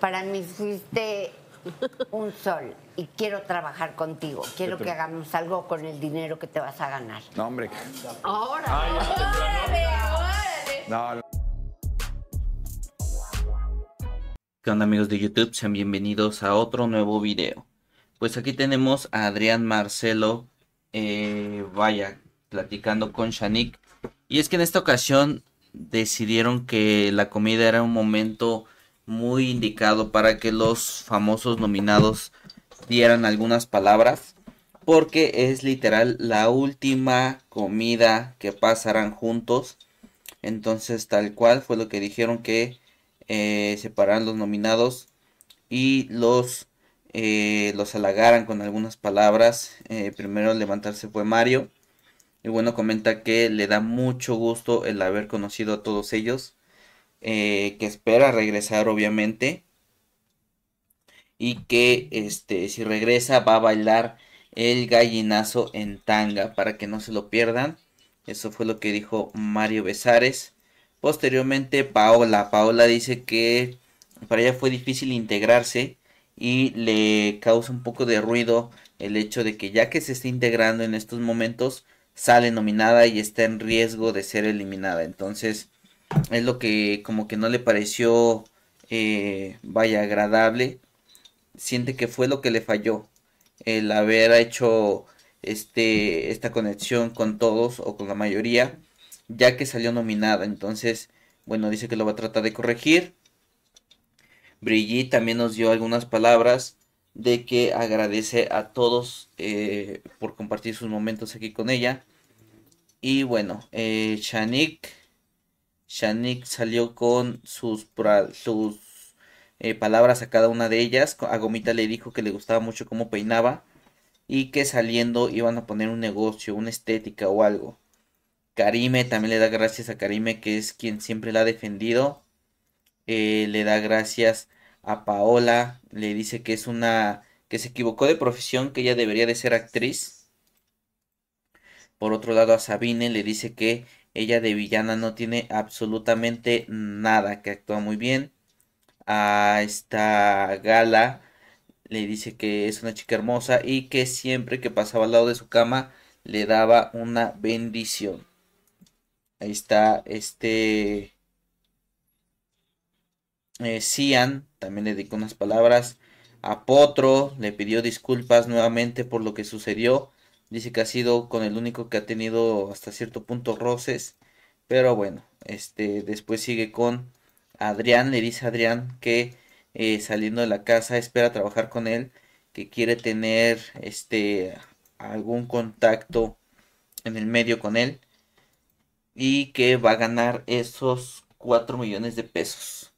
Para mí fuiste un sol y quiero trabajar contigo. Quiero que hagamos algo con el dinero que te vas a ganar. No, hombre. Ahora. Órale, ¿Qué onda amigos de YouTube? Sean bienvenidos a otro nuevo video. Pues aquí tenemos a Adrián Marcelo, eh, vaya, platicando con Shanique. Y es que en esta ocasión decidieron que la comida era un momento muy indicado para que los famosos nominados dieran algunas palabras. Porque es literal la última comida que pasarán juntos. Entonces tal cual fue lo que dijeron que eh, separaran los nominados y los, eh, los halagaran con algunas palabras. Eh, primero levantarse fue Mario. Y bueno, comenta que le da mucho gusto el haber conocido a todos ellos eh, que espera regresar obviamente y que este si regresa va a bailar el gallinazo en tanga para que no se lo pierdan. Eso fue lo que dijo Mario Besares. Posteriormente Paola, Paola dice que para ella fue difícil integrarse y le causa un poco de ruido el hecho de que ya que se está integrando en estos momentos sale nominada y está en riesgo de ser eliminada. Entonces, es lo que como que no le pareció eh, vaya agradable siente que fue lo que le falló el haber hecho este esta conexión con todos o con la mayoría ya que salió nominada entonces bueno dice que lo va a tratar de corregir Brigitte también nos dio algunas palabras de que agradece a todos eh, por compartir sus momentos aquí con ella y bueno eh, Shanik Shanik salió con sus, sus eh, palabras a cada una de ellas. A Gomita le dijo que le gustaba mucho cómo peinaba y que saliendo iban a poner un negocio, una estética o algo. Karime también le da gracias a Karime, que es quien siempre la ha defendido. Eh, le da gracias a Paola, le dice que es una que se equivocó de profesión, que ella debería de ser actriz. Por otro lado, a Sabine le dice que ella de villana no tiene absolutamente nada, que actúa muy bien. A esta gala le dice que es una chica hermosa y que siempre que pasaba al lado de su cama le daba una bendición. Ahí está este eh, también le dedicó unas palabras. A Potro le pidió disculpas nuevamente por lo que sucedió Dice que ha sido con el único que ha tenido hasta cierto punto roces. Pero bueno, este después sigue con Adrián. Le dice Adrián que eh, saliendo de la casa espera trabajar con él. Que quiere tener este algún contacto en el medio con él. Y que va a ganar esos 4 millones de pesos.